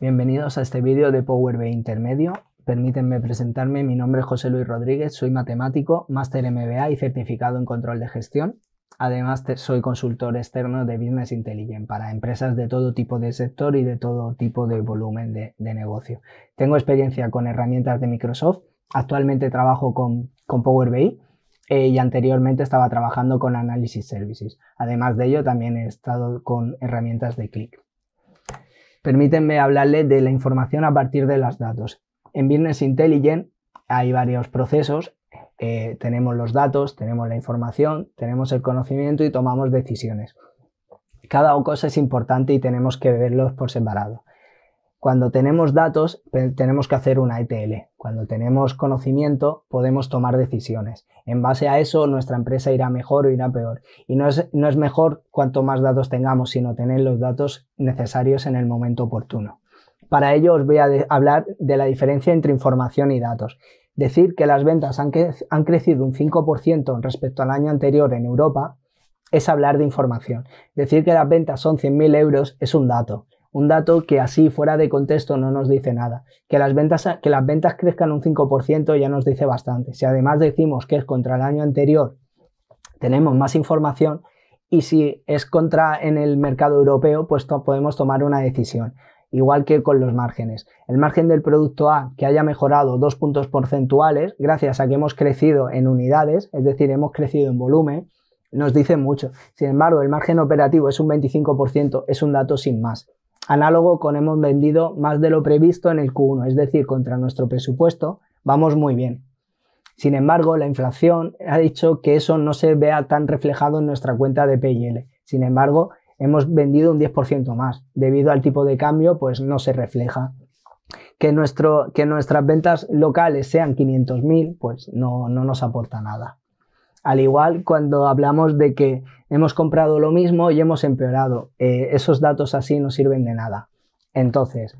Bienvenidos a este vídeo de Power BI Intermedio. Permítanme presentarme, mi nombre es José Luis Rodríguez, soy matemático, máster MBA y certificado en control de gestión. Además, soy consultor externo de Business Intelligence para empresas de todo tipo de sector y de todo tipo de volumen de, negocio. Tengo experiencia con herramientas de Microsoft, actualmente trabajo con, con Power BI eh, y anteriormente estaba trabajando con Analysis Services. Además de ello, también he estado con herramientas de Click. Permítanme hablarles de la información a partir de los datos. En Business Intelligence hay varios procesos. Eh, tenemos los datos, tenemos la información, tenemos el conocimiento y tomamos decisiones. Cada cosa es importante y tenemos que verlos por separado. Cuando tenemos datos, tenemos que hacer una ETL. Cuando tenemos conocimiento, podemos tomar decisiones. En base a eso, nuestra empresa irá mejor o irá peor. Y no es, mejor cuanto más datos tengamos, sino tener los datos necesarios en el momento oportuno. Para ello, os voy a hablar de la diferencia entre información y datos. Decir que las ventas han, han crecido un 5% respecto al año anterior en Europa es hablar de información. Decir que las ventas son 100.000 euros es un dato un dato que así fuera de contexto no nos dice nada. Que las ventas, que las ventas crezcan un 5% ya nos dice bastante. Si además decimos que es contra el año anterior, tenemos más información y si es contra en el mercado europeo, pues podemos tomar una decisión. Igual que con los márgenes. El margen del producto A que haya mejorado dos puntos porcentuales gracias a que hemos crecido en unidades, es decir, hemos crecido en volumen, nos dice mucho. Sin embargo, el margen operativo es un 25%, es un dato sin más análogo con hemos vendido más de lo previsto en el Q1, es decir, contra nuestro presupuesto, vamos muy bien. Sin embargo, la inflación ha dicho que eso no se vea tan reflejado en nuestra cuenta de P&L. Sin embargo, hemos vendido un 10% más. Debido al tipo de cambio, pues no se refleja. Que, nuestro, que nuestras ventas locales sean 500.000, pues no nos aporta nada. Al igual cuando hablamos de que hemos comprado lo mismo y hemos empeorado, eh, esos datos así no sirven de nada. Entonces,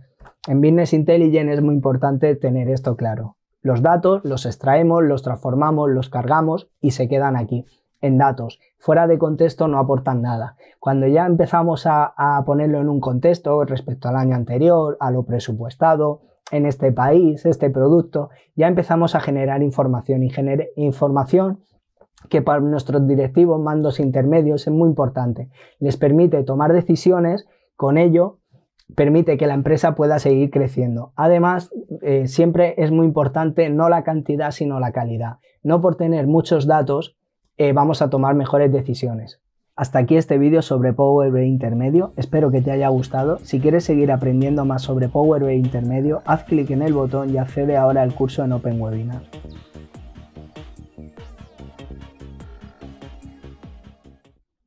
en Business Intelligence es muy importante tener esto claro. Los datos los extraemos, los transformamos, los cargamos y se quedan aquí, en datos. Fuera de contexto no aportan nada. Cuando ya empezamos a, ponerlo en un contexto respecto al año anterior, a lo presupuestado, en este país, este producto, ya empezamos a generar información y generar información que para nuestros directivos, mandos intermedios, es muy importante. Les permite tomar decisiones, con ello permite que la empresa pueda seguir creciendo. Además, eh, siempre es muy importante no la cantidad, sino la calidad. No por tener muchos datos eh, vamos a tomar mejores decisiones. Hasta aquí este vídeo sobre Power BI Intermedio, espero que te haya gustado. Si quieres seguir aprendiendo más sobre Power BI Intermedio, haz clic en el botón y accede ahora al curso en Open Webinar.